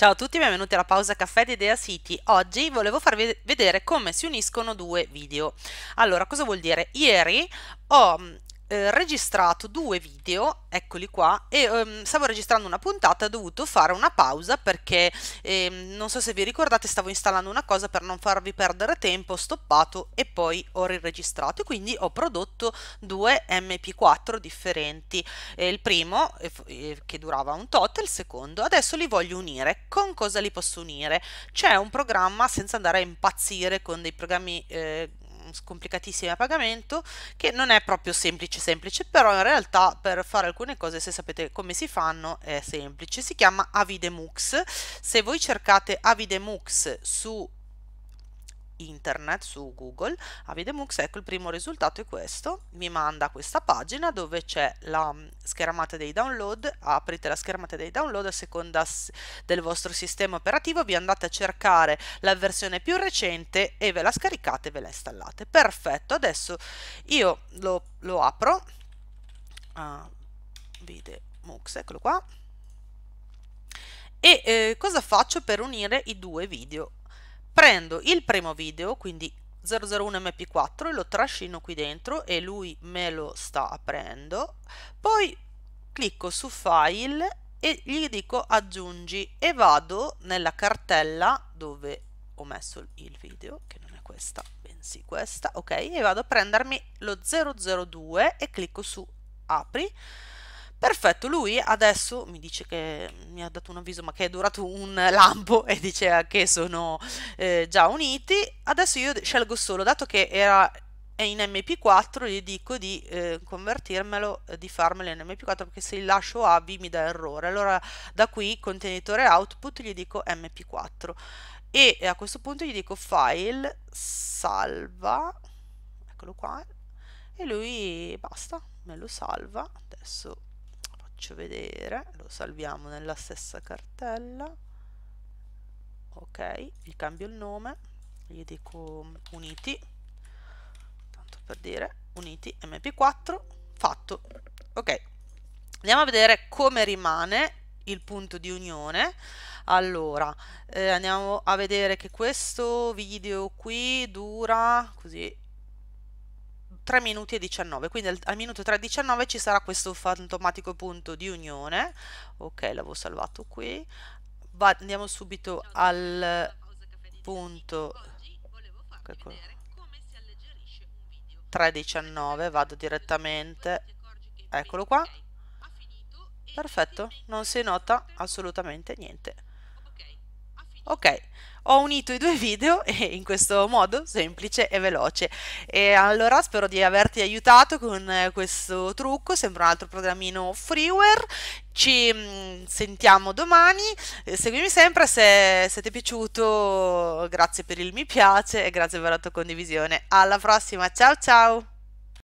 Ciao a tutti e benvenuti alla pausa caffè di Idea City. Oggi volevo farvi vedere come si uniscono due video. Allora, cosa vuol dire? Ieri ho mm, eh, registrato due video, eccoli qua, e ehm, stavo registrando una puntata, ho dovuto fare una pausa perché ehm, non so se vi ricordate, stavo installando una cosa per non farvi perdere tempo, ho stoppato e poi ho riregistrato, quindi ho prodotto due MP4 differenti, eh, il primo eh, eh, che durava un tot e il secondo, adesso li voglio unire, con cosa li posso unire? C'è un programma senza andare a impazzire con dei programmi eh, complicatissimi a pagamento che non è proprio semplice semplice però in realtà per fare alcune cose se sapete come si fanno è semplice si chiama Avidemux se voi cercate Avidemux su internet su Google, a Videmox, ecco il primo risultato è questo, mi manda questa pagina dove c'è la mm, schermata dei download, aprite la schermata dei download a seconda del vostro sistema operativo, vi andate a cercare la versione più recente e ve la scaricate e ve la installate. Perfetto, adesso io lo, lo apro, uh, eccolo qua, e eh, cosa faccio per unire i due video? prendo il primo video, quindi 001 mp4 e lo trascino qui dentro e lui me lo sta aprendo, poi clicco su file e gli dico aggiungi e vado nella cartella dove ho messo il video, che non è questa, bensì questa, ok, e vado a prendermi lo 002 e clicco su apri, Perfetto, lui adesso mi dice che mi ha dato un avviso ma che è durato un lampo e dice ah, che sono eh, già uniti. Adesso io scelgo solo, dato che era è in MP4, gli dico di eh, convertirmelo, eh, di farmelo in MP4 perché se lascio AVI mi dà errore. Allora da qui contenitore output gli dico MP4 e a questo punto gli dico file, salva, eccolo qua, e lui basta, me lo salva. Adesso faccio vedere lo salviamo nella stessa cartella ok gli cambio il nome gli dico uniti tanto per dire uniti mp4 fatto ok andiamo a vedere come rimane il punto di unione allora eh, andiamo a vedere che questo video qui dura così 3 minuti e 19, quindi al, al minuto 3.19 ci sarà questo fantomatico punto di unione, ok l'avevo salvato qui, Va, andiamo subito al punto che 3.19, vado direttamente, eccolo qua, perfetto, non si nota assolutamente niente. Ok, ho unito i due video in questo modo semplice e veloce. E allora spero di averti aiutato con questo trucco, sembra un altro programmino freeware. Ci mm, sentiamo domani, eh, seguimi sempre se, se ti è piaciuto, grazie per il mi piace e grazie per la tua condivisione. Alla prossima, ciao ciao!